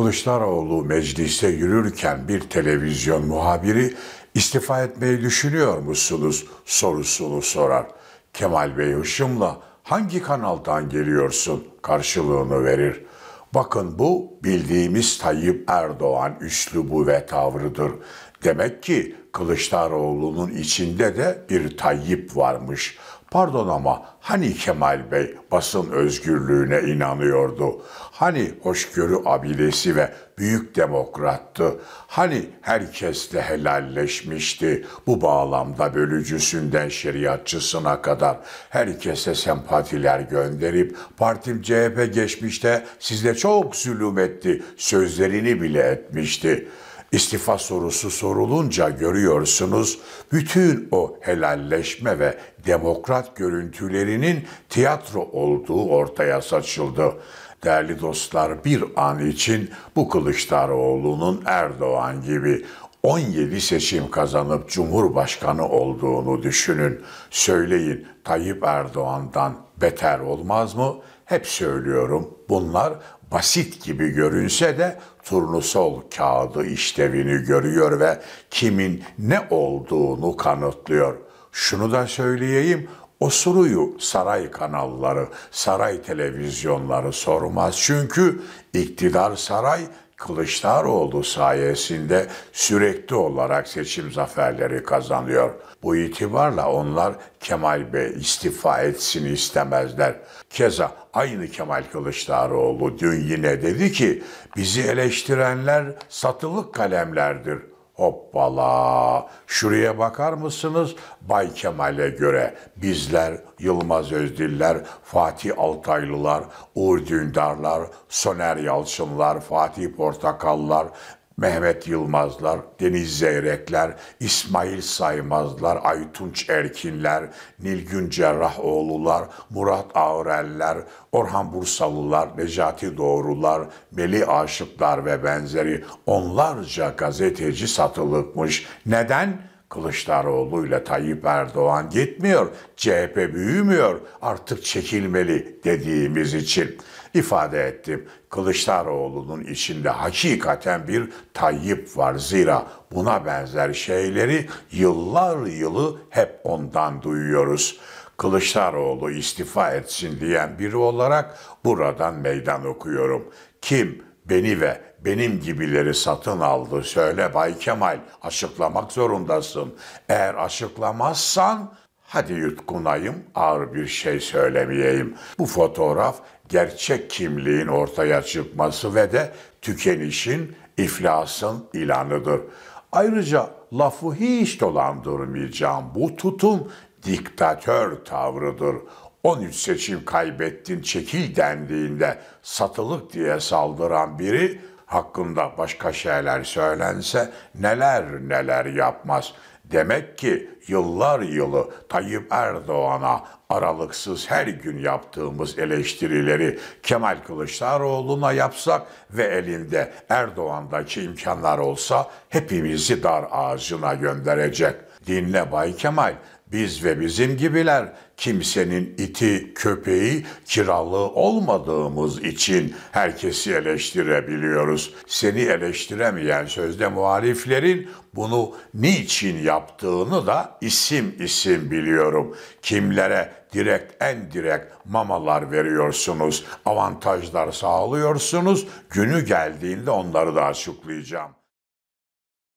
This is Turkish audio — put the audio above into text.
Kılıçdaroğlu mecliste yürürken bir televizyon muhabiri istifa etmeyi düşünüyor musunuz sorusunu sorar. Kemal Bey hışımla hangi kanaldan geliyorsun karşılığını verir. Bakın bu bildiğimiz Tayyip Erdoğan üslubu ve tavrıdır. Demek ki Kılıçdaroğlu'nun içinde de bir Tayyip varmış. Pardon ama hani Kemal Bey basın özgürlüğüne inanıyordu? Hani hoşgörü abidesi ve büyük demokrattı? Hani herkesle helalleşmişti? Bu bağlamda bölücüsünden şeriatçısına kadar herkese sempatiler gönderip partim CHP geçmişte sizle çok zulüm etti sözlerini bile etmişti.'' İstifa sorusu sorulunca görüyorsunuz bütün o helalleşme ve demokrat görüntülerinin tiyatro olduğu ortaya saçıldı. Değerli dostlar bir an için bu Kılıçdaroğlu'nun Erdoğan gibi 17 seçim kazanıp Cumhurbaşkanı olduğunu düşünün. Söyleyin Tayyip Erdoğan'dan beter olmaz mı? Hep söylüyorum bunlar basit gibi görünse de turnusol kağıdı işlevini görüyor ve kimin ne olduğunu kanıtlıyor. Şunu da söyleyeyim, o soruyu saray kanalları, saray televizyonları sormaz. Çünkü iktidar saray, Kılıçdaroğlu sayesinde sürekli olarak seçim zaferleri kazanıyor. Bu itibarla onlar Kemal Bey istifa etsin istemezler. Keza aynı Kemal Kılıçdaroğlu dün yine dedi ki bizi eleştirenler satılık kalemlerdir. Hoppala. Şuraya bakar mısınız? Bay Kemal'e göre bizler, Yılmaz Özdiller, Fatih Altaylılar, Uğur Dündarlar, Soner Yalçınlar, Fatih Portakallar, Mehmet Yılmazlar, Deniz Zeyrekler, İsmail Saymazlar, Aytunç Erkinler, Nilgün Cerrahoğlular, Murat Ağreller, Orhan Bursalılar, Necati Doğrular, Meli Aşıklar ve benzeri onlarca gazeteci satılıkmış. Neden? Kılıçdaroğlu ile Tayyip Erdoğan gitmiyor, CHP büyümüyor, artık çekilmeli dediğimiz için ifade ettim. Kılıçdaroğlu'nun içinde hakikaten bir Tayyip var zira buna benzer şeyleri yıllar yılı hep ondan duyuyoruz. Kılıçdaroğlu istifa etsin diyen biri olarak buradan meydan okuyorum. Kim beni ve benim gibileri satın aldı. Söyle Bay Kemal, açıklamak zorundasın. Eğer açıklamazsan hadi yutkunayım, ağır bir şey söylemeyeyim. Bu fotoğraf gerçek kimliğin ortaya çıkması ve de tükenişin, iflasın ilanıdır. Ayrıca lafı hiç dolandırmayacağım. Bu tutum diktatör tavrıdır. 13 seçim kaybettin çekil dendiğinde satılık diye saldıran biri hakkında başka şeyler söylense neler neler yapmaz. Demek ki yıllar yılı Tayyip Erdoğan'a aralıksız her gün yaptığımız eleştirileri Kemal Kılıçdaroğlu'na yapsak ve elinde Erdoğan'daki imkanlar olsa hepimizi dar ağzına gönderecek. Dinle Bay Kemal, biz ve bizim gibiler kimsenin iti, köpeği, kiralığı olmadığımız için herkesi eleştirebiliyoruz. Seni eleştiremeyen sözde muhaliflerin bunu niçin yaptığını da isim isim biliyorum. Kimlere direkt en direkt mamalar veriyorsunuz, avantajlar sağlıyorsunuz. Günü geldiğinde onları da açıklayacağım.